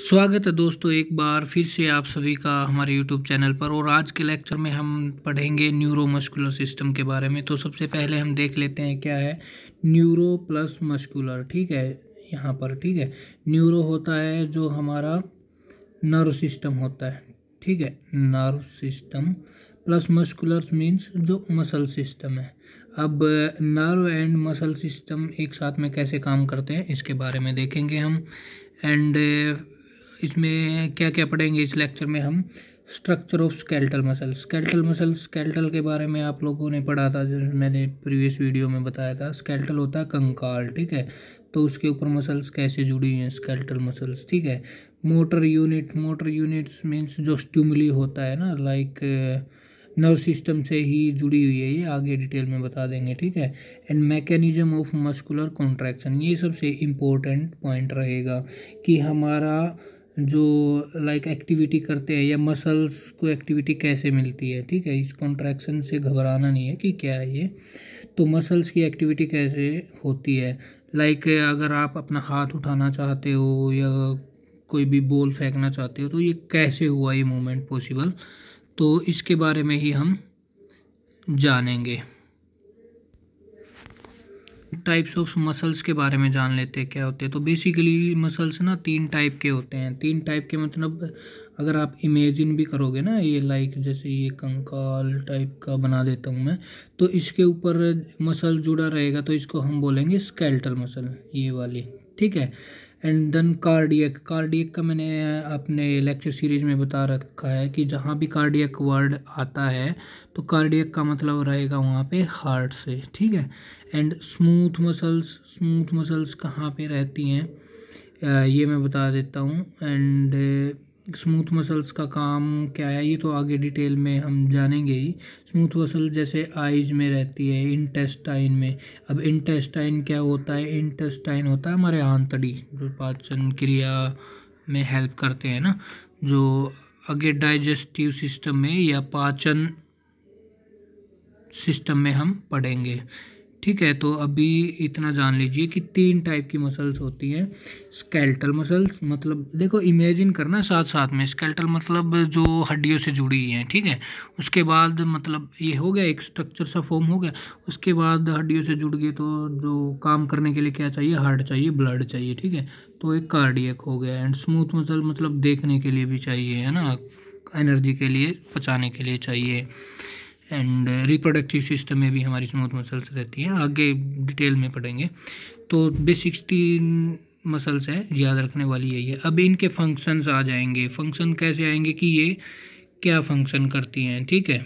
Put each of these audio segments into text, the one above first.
स्वागत है दोस्तों एक बार फिर से आप सभी का हमारे YouTube चैनल पर और आज के लेक्चर में हम पढ़ेंगे न्यूरो मस्कुलर सिस्टम के बारे में तो सबसे पहले हम देख लेते हैं क्या है न्यूरो प्लस मस्कुलर ठीक है यहाँ पर ठीक है न्यूरो होता है जो हमारा नर्व सिस्टम होता है ठीक है nerve system plus muscular means जो मसल सिस्टम है अब नर्व एंड मसल सिस्टम एक साथ में कैसे काम करते हैं इसके बारे में देखेंगे हम एंड इसमें क्या क्या पढ़ेंगे इस लेक्चर में हम structure of skeletal muscle skeletal muscle skeletal के बारे में आप लोगों ने पढ़ा था जो मैंने प्रीवियस वीडियो में बताया था स्केल्टल होता है कंकाल ठीक है तो उसके ऊपर मसल्स कैसे जुड़ी हुई हैं स्केल्टल मसल्स ठीक है motor unit motor units means जो स्ट्यूमली होता है ना लाइक नर्व सिस्टम से ही जुड़ी हुई है ये आगे डिटेल में बता देंगे ठीक है and mechanism of muscular contraction ये सबसे इम्पोर्टेंट पॉइंट रहेगा कि हमारा जो लाइक एक्टिविटी करते हैं या मसल्स को एक्टिविटी कैसे मिलती है ठीक है इस कॉन्ट्रैक्शन से घबराना नहीं है कि क्या है ये तो मसल्स की एक्टिविटी कैसे होती है लाइक अगर आप अपना हाथ उठाना चाहते हो या कोई भी बॉल फेंकना चाहते हो तो ये कैसे हुआ ये मूवमेंट पॉसिबल तो इसके बारे में ही हम जानेंगे टाइप्स ऑफ मसल्स के बारे में जान लेते हैं क्या होते हैं तो बेसिकली मसल्स ना तीन टाइप के होते हैं तीन टाइप के मतलब अगर आप इमेजिन भी करोगे ना ये लाइक जैसे ये कंकाल टाइप का बना देता हूँ मैं तो इसके ऊपर मसल जुड़ा रहेगा तो इसको हम बोलेंगे स्केल्टल मसल ये वाली ठीक है एंड देन कार्डियक कार्डियक का मैंने अपने लेक्चर सीरीज़ में बता रखा है कि जहाँ भी कार्डियक वर्ड आता है तो कार्डियक का मतलब रहेगा वहाँ पे हार्ट से ठीक है and smooth muscles smooth muscles कहाँ पे रहती हैं ये मैं बता देता हूँ एंड स्मूथ मसल्स का काम क्या है ये तो आगे डिटेल में हम जानेंगे ही स्मूथ मसल जैसे आइज में रहती है इंटेस्टाइन में अब इंटेस्टाइन क्या होता है इंटेस्टाइन होता है हमारे आंतड़ी जो पाचन क्रिया में हेल्प करते हैं ना जो आगे डाइजेस्टिव सिस्टम में या पाचन सिस्टम में हम पढ़ेंगे ठीक है तो अभी इतना जान लीजिए कि तीन टाइप की मसल्स होती हैं स्केल्टल मसल्स मतलब देखो इमेजिन करना साथ साथ में स्केल्टल मतलब जो हड्डियों से जुड़ी हुई हैं ठीक है उसके बाद मतलब ये हो गया एक स्ट्रक्चर सा फॉर्म हो गया उसके बाद हड्डियों से जुड़ गए तो जो काम करने के लिए क्या चाहिए हार्ट चाहिए ब्लड चाहिए ठीक है तो एक कार्डियक हो गया एंड स्मूथ मसल मतलब देखने के लिए भी चाहिए है ना एनर्जी के लिए पचाने के लिए चाहिए एंड रिप्रोडक्टिव सिस्टम में भी हमारी स्मूथ मसल्स रहती हैं आगे डिटेल में पढ़ेंगे तो बेसिक तीन मसल्स हैं याद रखने वाली यही है अब इनके फंक्शंस आ जाएंगे फंक्शन कैसे आएंगे कि ये क्या फंक्शन करती हैं ठीक है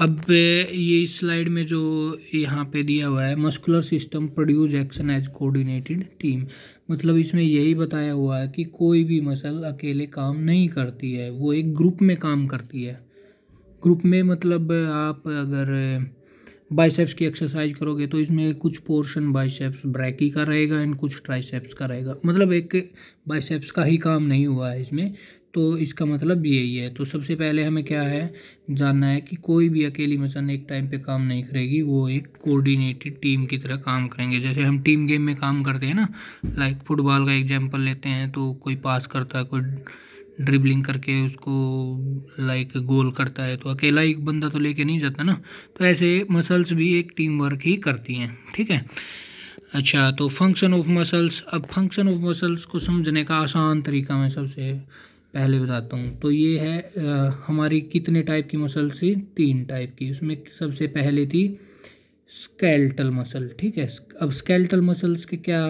अब uh, ये स्लाइड में जो यहाँ पे दिया हुआ है muscular system produce action as coordinated team मतलब इसमें यही बताया हुआ है कि कोई भी मसल अकेले काम नहीं करती है वो एक ग्रुप में काम करती है ग्रुप में मतलब आप अगर बाइसेप्स की एक्सरसाइज करोगे तो इसमें कुछ पोर्शन बाइसेप्स ब्रैकी का रहेगा एंड कुछ ट्राइसेप्स का रहेगा मतलब एक बाइसेप्स का ही काम नहीं हुआ है इसमें तो इसका मतलब यही है तो सबसे पहले हमें क्या है जानना है कि कोई भी अकेली मशीन एक टाइम पे काम नहीं करेगी वो एक कोऑर्डिनेटेड टीम की तरह काम करेंगे जैसे हम टीम गेम में काम करते हैं ना लाइक फुटबॉल का एग्जांपल लेते हैं तो कोई पास करता है कोई ड्रिबलिंग करके उसको लाइक गोल करता है तो अकेला एक बंदा तो लेके नहीं जाता ना तो ऐसे मसल्स भी एक टीम वर्क ही करती हैं ठीक है अच्छा तो फंक्शन ऑफ मसल्स अब फंक्शन ऑफ मसल्स को समझने का आसान तरीका मैं सबसे पहले बताता हूँ तो ये है आ, हमारी कितने टाइप की मसल्स थी तीन टाइप की उसमें सबसे पहले थी स्केल्टल मसल ठीक है अब स्केल्टल मसल्स के क्या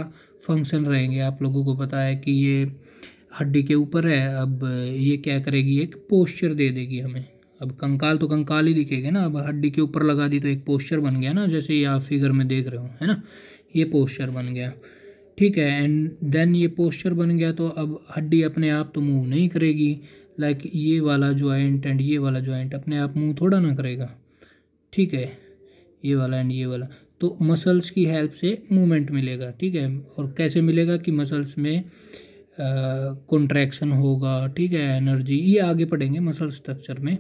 फंक्शन रहेंगे आप लोगों को पता है कि ये हड्डी के ऊपर है अब ये क्या करेगी एक पोस्चर दे देगी हमें अब कंकाल तो कंकाल ही दिखेगा ना अब हड्डी के ऊपर लगा दी तो एक पोस्चर बन गया ना जैसे ये आप फिगर में देख रहे हो है ना ये पोस्चर बन गया ठीक है एंड देन ये पोस्चर बन गया तो अब हड्डी अपने आप तो मूव नहीं करेगी लाइक like ये वाला जॉइंट एंड ये वाला जॉइंट अपने आप मूव थोड़ा ना करेगा ठीक है ये वाला एंड ये वाला तो मसल्स की हेल्प से मूवमेंट मिलेगा ठीक है और कैसे मिलेगा कि मसल्स में कंट्रैक्शन होगा ठीक है एनर्जी ये आगे पढ़ेंगे मसल स्ट्रक्चर में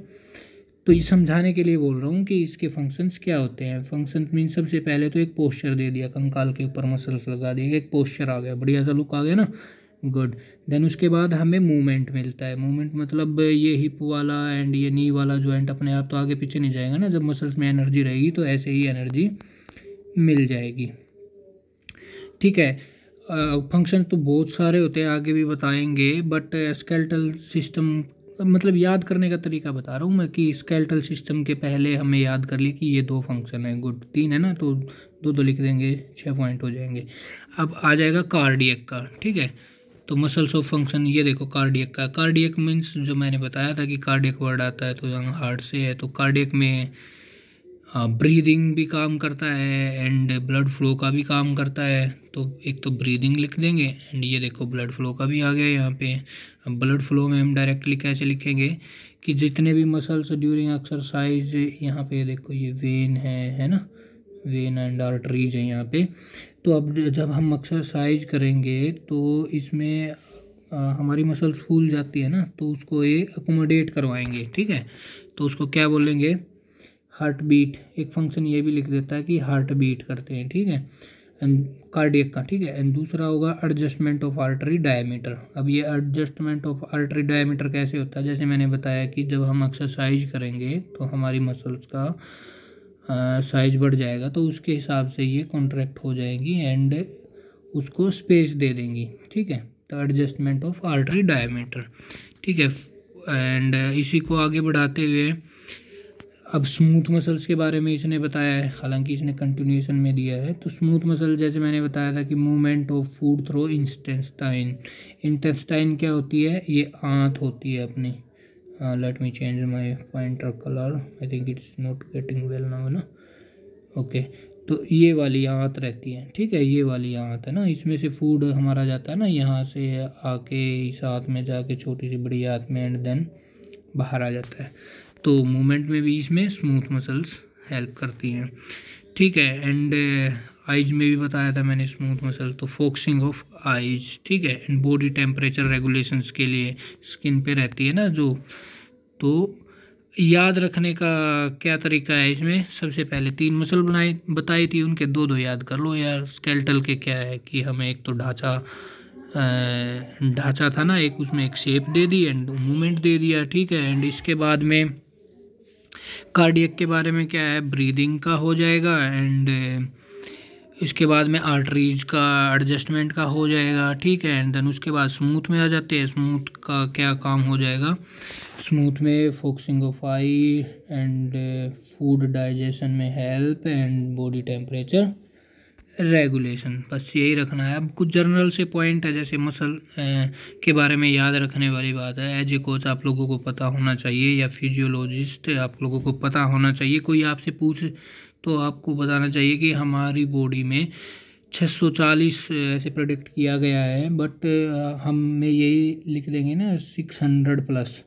तो ये समझाने के लिए बोल रहा हूँ कि इसके फंक्शंस क्या होते हैं फंक्शंस मीन सबसे पहले तो एक पोस्चर दे दिया कंकाल के ऊपर मसल्स लगा दिए एक पोस्चर आ गया बढ़िया सा लुक आ गया ना गुड देन उसके बाद हमें मूवमेंट मिलता है मूवमेंट मतलब ये हिप वाला एंड ये नी वाला जॉइंट अपने आप तो आगे पीछे नहीं जाएगा ना जब मसल्स में एनर्जी रहेगी तो ऐसे ही एनर्जी मिल जाएगी ठीक है फंक्शन तो बहुत सारे होते हैं आगे भी बताएंगे बट स्केल्टल सिस्टम मतलब याद करने का तरीका बता रहा हूँ मैं कि स्केल्टल सिस्टम के पहले हमें याद कर लिए कि ये दो फंक्शन हैं गुड तीन है ना तो दो दो लिख देंगे छः पॉइंट हो जाएंगे अब आ जाएगा कार्डियक का ठीक है तो मसल्स ऑफ फंक्शन ये देखो कार्डियक का कार्डियक मीन्स जो मैंने बताया था कि कार्डियक वर्ड आता है तो यहाँ हार्ट से है तो कार्डियक में ब्रीदिंग भी काम करता है एंड ब्लड फ्लो का भी काम करता है तो एक तो ब्रीदिंग लिख देंगे एंड ये देखो ब्लड फ्लो का भी आ गया यहाँ पे अब ब्लड फ्लो में हम डायरेक्टली कैसे लिखेंगे कि जितने भी मसल्स ड्यूरिंग एक्सरसाइज यहाँ पे देखो ये वेन है है ना वेन एंड आर्टरीज है यहाँ पे तो अब जब हम एक्सरसाइज करेंगे तो इसमें हमारी मसल्स फूल जाती है ना तो उसको ये अकोमोडेट करवाएंगे ठीक है तो उसको क्या बोलेंगे हार्ट बीट एक फंक्शन ये भी लिख देता है कि हार्ट बीट करते हैं ठीक है एंड कार्डियक का ठीक है एंड दूसरा होगा एडजस्टमेंट ऑफ आर्टरी डायमीटर अब ये एडजस्टमेंट ऑफ आर्टरी डायमीटर कैसे होता है जैसे मैंने बताया कि जब हम एक्सरसाइज करेंगे तो हमारी मसल्स का साइज बढ़ जाएगा तो उसके हिसाब से ये कॉन्ट्रैक्ट हो जाएंगी एंड उसको स्पेस दे देंगी ठीक है तो एडजस्टमेंट ऑफ आर्टरी डायमीटर ठीक है एंड इसी को आगे बढ़ाते हुए अब स्मूथ मसल्स के बारे में इसने बताया है हालांकि इसने कंटिन्यूशन में दिया है तो स्मूथ मसल जैसे मैंने बताया था कि movement of food through intestine intestine क्या होती है ये आंत होती है अपनी let me change my point और colour I think it's not getting well now ना ओके तो ये वाली आँत रहती है ठीक है ये वाली आँत है ना इसमें से फूड हमारा जाता है ना यहाँ से आके इस आँत में जाके छोटी सी बड़ी आँत में एंड देन बाहर आ जाता है तो मूवमेंट में भी इसमें स्मूथ मसल्स हेल्प करती हैं ठीक है एंड आइज uh, में भी बताया था मैंने स्मूथ मसल तो फोकसिंग ऑफ आइज ठीक है एंड बॉडी टेम्परेचर रेगुलेशंस के लिए स्किन पे रहती है ना जो तो याद रखने का क्या तरीका है इसमें सबसे पहले तीन मसल बनाई बताई थी उनके दो दो याद कर लो यार स्केल्टल के क्या है कि हमें एक तो ढांचा ढांचा था ना एक उसमें एक शेप दे दी एंड मूवमेंट दे दिया ठीक है एंड इसके बाद में कार्डियक के बारे में क्या है ब्रीदिंग का हो जाएगा एंड uh, इसके बाद में आर्टरीज का एडजस्टमेंट का हो जाएगा ठीक है एंड देन उसके बाद स्मूथ में आ जाते हैं स्मूथ का क्या काम हो जाएगा स्मूथ में focusing of eye and food digestion में help and body temperature regulation बस यही रखना है अब कुछ जर्नल से पॉइंट है जैसे मसल के बारे में याद रखने वाली बात है एज ए कोच आप लोगों को पता होना चाहिए या फिजियोलॉजिस्ट आप लोगों को पता होना चाहिए कोई आपसे पूछ तो आपको बताना चाहिए कि हमारी बॉडी में 640 ऐसे प्रोडक्ट किया गया है बट हम में यही लिख देंगे ना 600 प्लस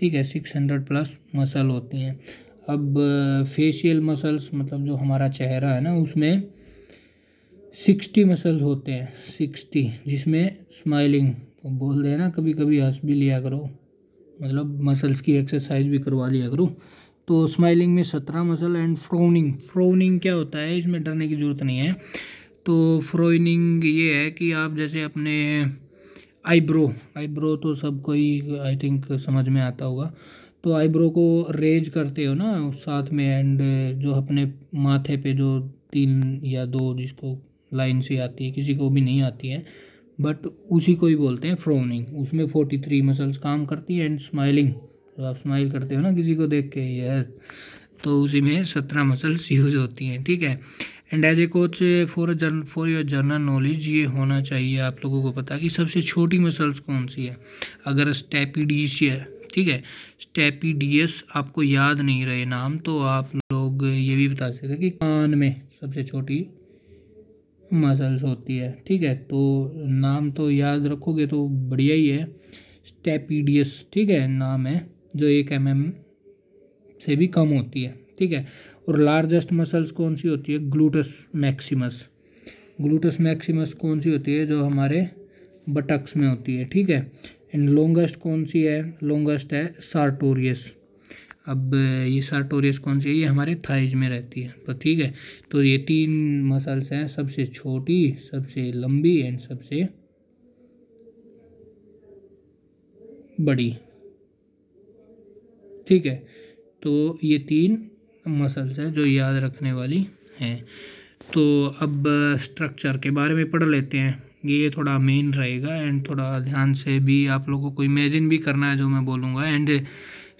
ठीक है 600 प्लस मसल होती हैं अब फेशियल मसल्स मतलब जो हमारा चेहरा है ना उसमें सिक्सटी मसल्स होते हैं सिक्सटी जिसमें स्माइलिंग तो बोल ना कभी कभी हंस भी लिया करो मतलब मसल्स की एक्सरसाइज भी करवा लिया करो तो स्माइलिंग में सत्रह मसल एंड फ्रोनिंग फ्रोनिंग क्या होता है इसमें डरने की ज़रूरत नहीं है तो फ्रोइनिंग ये है कि आप जैसे अपने आईब्रो आईब्रो तो सब कोई आई थिंक समझ में आता होगा तो आईब्रो को रेज करते हो ना साथ में एंड जो अपने माथे पे जो तीन या दो जिसको लाइन से आती है किसी को भी नहीं आती है बट उसी को ही बोलते हैं फ्रोनिंग उसमें फोर्टी थ्री मसल्स काम करती है एंड स्माइलिंग तो आप स्माइल करते हो ना किसी को देख के यस तो उसी में सत्रह मसल्स यूज होती हैं ठीक है and as a coach for gen for your general knowledge ये होना चाहिए आप लोगों को पता कि सबसे छोटी मसल्स कौन सी है अगर स्टेपीडीस है ठीक है स्टेपीडीएस आपको याद नहीं रहे नाम तो आप लोग ये भी बता सकते कि कान में सबसे छोटी मसल्स होती है ठीक है तो नाम तो याद रखोगे तो बढ़िया ही है स्टेपीडियस ठीक है नाम है जो एक एम mm से भी कम होती है ठीक है और लार्जेस्ट मसल्स कौन सी होती है ग्लूटस मैक्सिमस ग्लूटस मैक्सिमस कौन सी होती है जो हमारे बटक्स में होती है ठीक है एंड लॉन्गेस्ट कौन सी है लॉन्गेस्ट है सार्टोरियस अब ये सार्टोरियस कौन सी है ये हमारे थाइज में रहती है तो ठीक है तो ये तीन मसल्स हैं सबसे छोटी सबसे लंबी एंड सबसे बड़ी ठीक है तो ये तीन मसल्स हैं जो याद रखने वाली हैं तो अब स्ट्रक्चर के बारे में पढ़ लेते हैं ये थोड़ा मेन रहेगा एंड थोड़ा ध्यान से भी आप लोगों को इमेजिन भी करना है जो मैं बोलूँगा एंड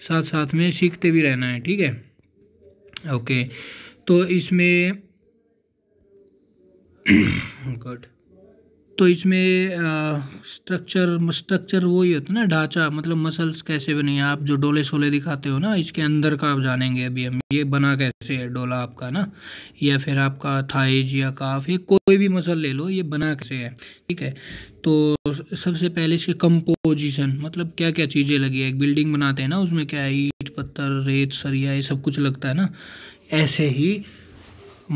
साथ साथ में सीखते भी रहना है ठीक है ओके तो इसमें गॉड तो इसमें स्ट्रक्चर स्ट्रक्चर वो ही होता है ना ढांचा मतलब मसल्स कैसे बनी है आप जो डोले शोले दिखाते हो ना इसके अंदर का आप जानेंगे अभी हम ये बना कैसे है डोला आपका ना या फिर आपका थाइज या काफ ये कोई भी मसल ले लो ये बना कैसे है ठीक है तो सबसे पहले इसके कंपोजिशन मतलब क्या क्या चीज़ें लगी है एक बिल्डिंग बनाते हैं ना उसमें क्या है ईट पत्थर रेत सरिया ये सब कुछ लगता है ना ऐसे ही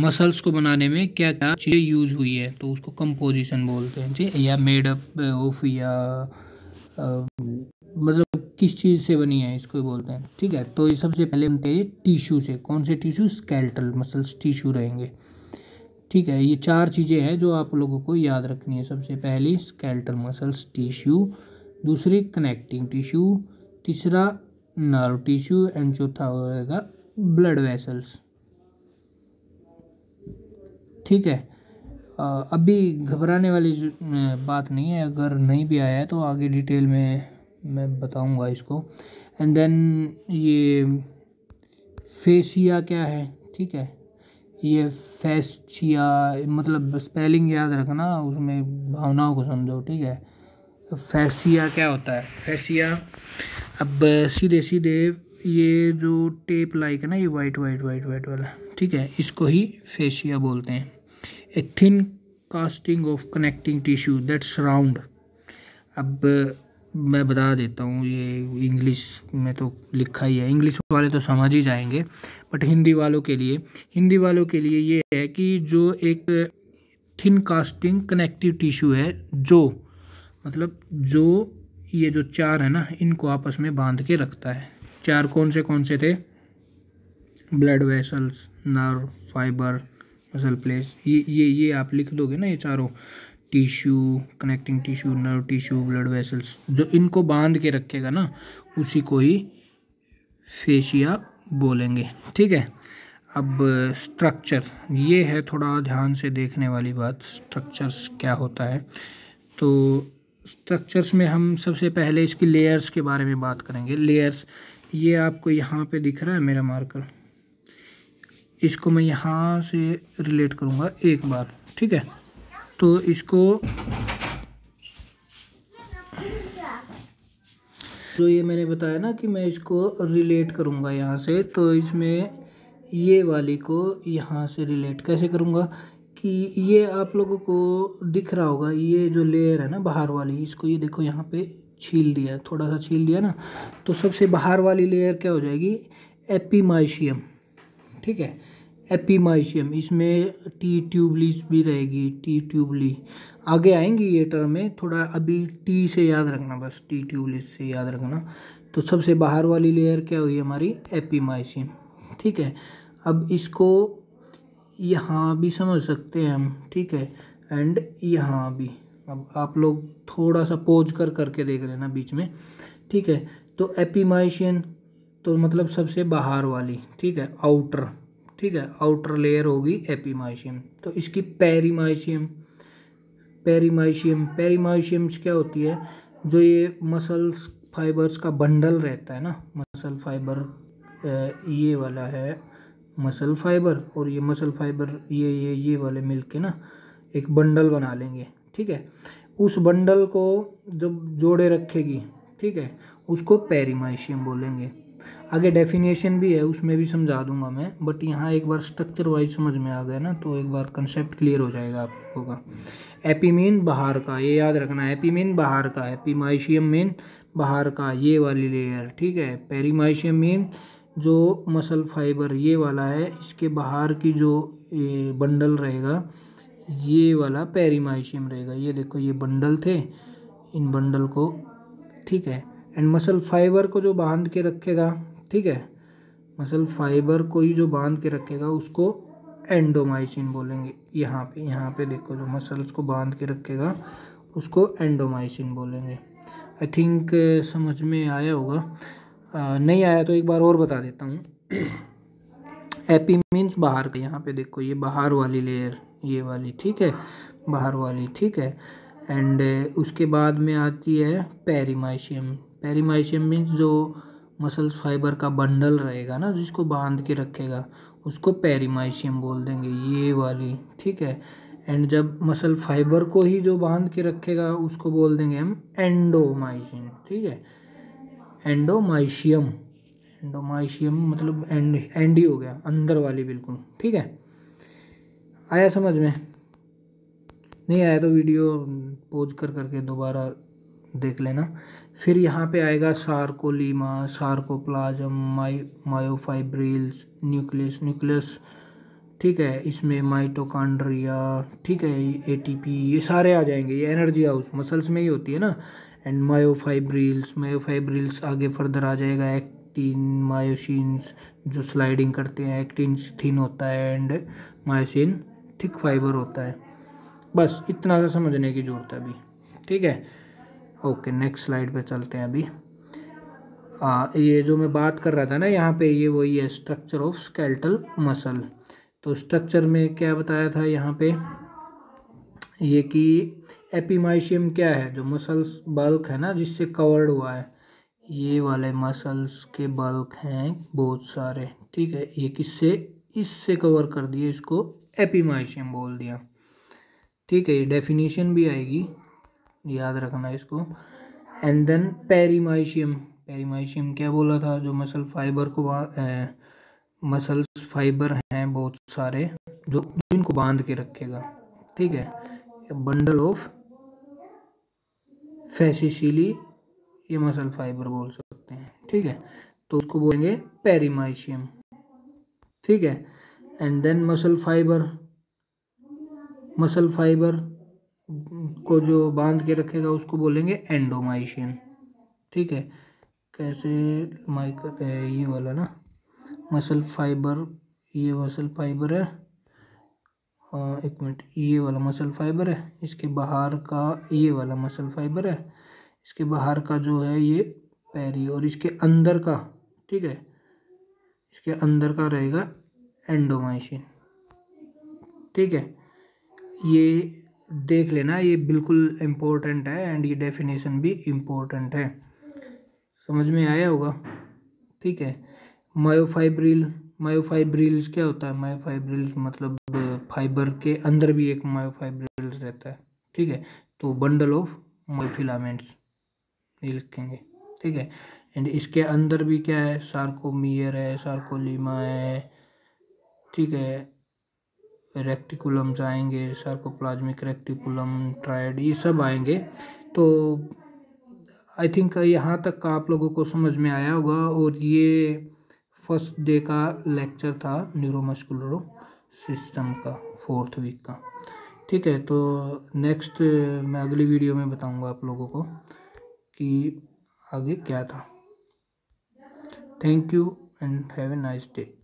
मसल्स को बनाने में क्या क्या चीज़ें यूज हुई है तो उसको कंपोजिशन बोलते हैं ठीक है या मेड अप ऑफ या आ, मतलब किस चीज़ से बनी है इसको बोलते हैं ठीक है तो ये सबसे पहले बनते हैं टिश्यू से कौन से टिश्यू स्केल्टल मसल्स टिश्यू रहेंगे ठीक है ये चार चीज़ें हैं जो आप लोगों को याद रखनी है सबसे पहली स्केल्टल मसल्स टिश्यू दूसरी कनेक्टिंग टिश्यू तीसरा नर्व टिश्यू एंड चौथा हो जाएगा ब्लड वेसल्स ठीक है अभी घबराने वाली बात नहीं है अगर नहीं भी आया है तो आगे डिटेल में मैं बताऊंगा इसको एंड देन ये फेसिया क्या है ठीक है ये फैसिया मतलब स्पेलिंग याद रखना उसमें भावनाओं को समझो ठीक है फैसिया क्या होता है फैसिया अब सीधे सीधे ये जो टेप लाइक है ना ये वाइट वाइट वाइट वाइट वाला ठीक है इसको ही फेसिया बोलते हैं a thin casting of connecting tissue that's round अब मैं बता देता हूँ ये इंग्लिश में तो लिखा ही है इंग्लिश वाले तो समझ ही जाएंगे बट हिंदी वालों के लिए हिंदी वालों के लिए ये है कि जो एक थिन कास्टिंग कनेक्टिव टिश्यू है जो मतलब जो ये जो चार है ना इनको आपस में बांध के रखता है चार कौन से कौन से थे blood vessels nerve fibre muscle place ये ये ये आप लिख दोगे ना ये चारों tissue connecting tissue nerve tissue blood vessels जो इनको बांध के रखेगा ना उसी को ही फेशिया बोलेंगे ठीक है अब स्ट्रक्चर ये है थोड़ा ध्यान से देखने वाली बात स्ट्रक्चर्स क्या होता है तो स्ट्रक्चर्स में हम सबसे पहले इसकी लेयर्स के बारे में बात करेंगे लेयर्स ये आपको यहाँ पे दिख रहा है मेरा मार्कर इसको मैं यहाँ से रिलेट करूँगा एक बार ठीक है तो इसको जो ये मैंने बताया ना कि मैं इसको रिलेट करूँगा यहाँ से तो इसमें ये वाली को यहाँ से रिलेट कैसे करूँगा कि ये आप लोगों को दिख रहा होगा ये जो लेयर है ना बाहर वाली इसको ये देखो यहाँ पे छील दिया थोड़ा सा छील दिया ना तो सबसे बाहर वाली लेयर क्या हो जाएगी एपीमाइशियम ठीक है एपीमाइशियम इसमें टी ट्यूबलीस भी रहेगी टी ट्यूबली आगे आएंगी ये टर्म में थोड़ा अभी टी से याद रखना बस टी ट्यूबलीस से याद रखना तो सबसे बाहर वाली लेयर क्या हुई हमारी एपीमाइशियम ठीक है अब इसको यहाँ भी समझ सकते हैं हम ठीक है एंड यहाँ भी अब आप लोग थोड़ा सा पोज कर करके देख लेना बीच में ठीक है तो एपीमाइशियन तो मतलब सबसे बाहर वाली ठीक है आउटर ठीक है आउटर लेयर होगी एपीमाइशियम तो इसकी पेरीमाइशियम पेरीमाइशियम पेरीमाइशियम्स क्या होती है जो ये मसल्स फाइबर्स का बंडल रहता है ना मसल फाइबर ये वाला है मसल फाइबर और ये मसल फाइबर ये ये ये वाले मिल के ना एक बंडल बना लेंगे ठीक है उस बंडल को जब जोड़े रखेगी ठीक है उसको पेरीमाइशियम बोलेंगे आगे डेफिनेशन भी है उसमें भी समझा दूंगा मैं बट यहाँ एक बार स्ट्रक्चर वाइज समझ में आ गया ना तो एक बार कंसेप्ट क्लियर हो जाएगा आप लोगों का एपीमीन बाहर का ये याद रखना एपीमीन बाहर का एपीमाइशियम मीन बाहर का ये वाली लेयर ठीक है पेरीमाइशियम मीन जो मसल फाइबर ये वाला है इसके बाहर की जो बंडल रहेगा ये वाला पेरीमाइशियम रहेगा ये देखो ये बंडल थे इन बंडल को ठीक है एंड मसल फाइबर को जो बांध के रखेगा ठीक है मसल फाइबर को ही जो बांध के रखेगा उसको एंडोमाइसिन बोलेंगे यहाँ पे यहाँ पे देखो जो मसल्स को बांध के रखेगा उसको एंडोमाइसिन बोलेंगे आई थिंक समझ में आया होगा आ, नहीं आया तो एक बार और बता देता हूँ एपी मीन्स बाहर का यहाँ पे देखो ये बाहर वाली लेयर ये वाली ठीक है बाहर वाली ठीक है एंड उसके बाद में आती है पेरीमाइशियम पेरीमाइशियम मीन्स जो मसल्स फाइबर का बंडल रहेगा ना जिसको बांध के रखेगा उसको पेरीमाइशियम बोल देंगे ये वाली ठीक है एंड जब मसल फाइबर को ही जो बांध के रखेगा उसको बोल देंगे हम एंडोमाइशियम ठीक है एंडोमाइशियम एंडोमाइशियम मतलब एंड एंड ही हो गया अंदर वाली बिल्कुल ठीक है आया समझ में नहीं आया तो वीडियो पोज कर करके दोबारा देख लेना फिर यहाँ पे आएगा sarcolemma sarcoplasm my myofibrils nucleus nucleus ठीक है इसमें माइटोकांड्रिया ठीक है एटीपी ये सारे आ जाएंगे ये एनर्जी हाउस मसल्स में ही होती है ना एंड मायोफाइब्रिल्स मायोफाइब्रिल्स आगे फर्दर आ जाएगा एक्टिन मायोशीन्स जो स्लाइडिंग करते हैं एक्टिन थिन होता है एंड मायोसिन थिक फाइबर होता है बस इतना सा समझने की ज़रूरत है अभी ठीक है ओके नेक्स्ट स्लाइड पे चलते हैं अभी आ, ये जो मैं बात कर रहा था ना यहाँ पे ये वही है स्ट्रक्चर ऑफ स्केल्टल मसल तो स्ट्रक्चर में क्या बताया था यहाँ पे ये कि एपीमाइशियम क्या है जो मसल्स बल्क है ना जिससे कवर्ड हुआ है ये वाले मसल्स के बल्क हैं बहुत सारे ठीक है ये किससे इससे कवर कर दिए इसको एपीमाइशियम बोल दिया ठीक है ये डेफिनेशन भी आएगी याद रखना इसको एंड देन पेरीमाइशियम पेरीमाइशियम क्या बोला था जो मसल फाइबर को ए, मसल्स फाइबर हैं बहुत सारे जो जिनको बांध के रखेगा ठीक है बंडल ऑफ फैसीसीली ये मसल फाइबर बोल सकते हैं ठीक है तो उसको बोलेंगे पेरीमाइशियम ठीक है and then muscle fibre muscle fibre को जो बांध के रखेगा उसको बोलेंगे एंडोमाइशियन ठीक है कैसे माइक ये वाला ना मसल फाइबर ये मसल फाइबर है आ, एक मिनट ये वाला मसल फाइबर है इसके बाहर का ये वाला मसल फाइबर है इसके बाहर का जो है ये पैरी और इसके अंदर का ठीक है इसके अंदर का रहेगा एंडोमाइशिन ठीक है ये देख लेना ये बिल्कुल इम्पोर्टेंट है एंड ये डेफिनेशन भी इम्पोर्टेंट है समझ में आया होगा ठीक है मायोफाइब्रिल मायोफाइब्रिल्स क्या होता है मायोफाइब्रिल्स मतलब फाइबर के अंदर भी एक मायोफाइब्रिल्स रहता है ठीक है तो बंडल ऑफ मायोफिलामेंट्स ये लिखेंगे ठीक है एंड इसके अंदर भी क्या है सार्कोमियर है सार्कोलीमा है ठीक है रेक्टिकुलम्स आएंगे सार्कोप्लाज्मिक रेक्टिकुलम ट्रायड ये सब आएंगे तो आई थिंक यहाँ तक का आप लोगों को समझ में आया होगा और ये फर्स्ट डे का लेक्चर था न्यूरोमस्कुलर सिस्टम का फोर्थ वीक का ठीक है तो नेक्स्ट मैं अगली वीडियो में बताऊंगा आप लोगों को कि आगे क्या था thank you and have a nice day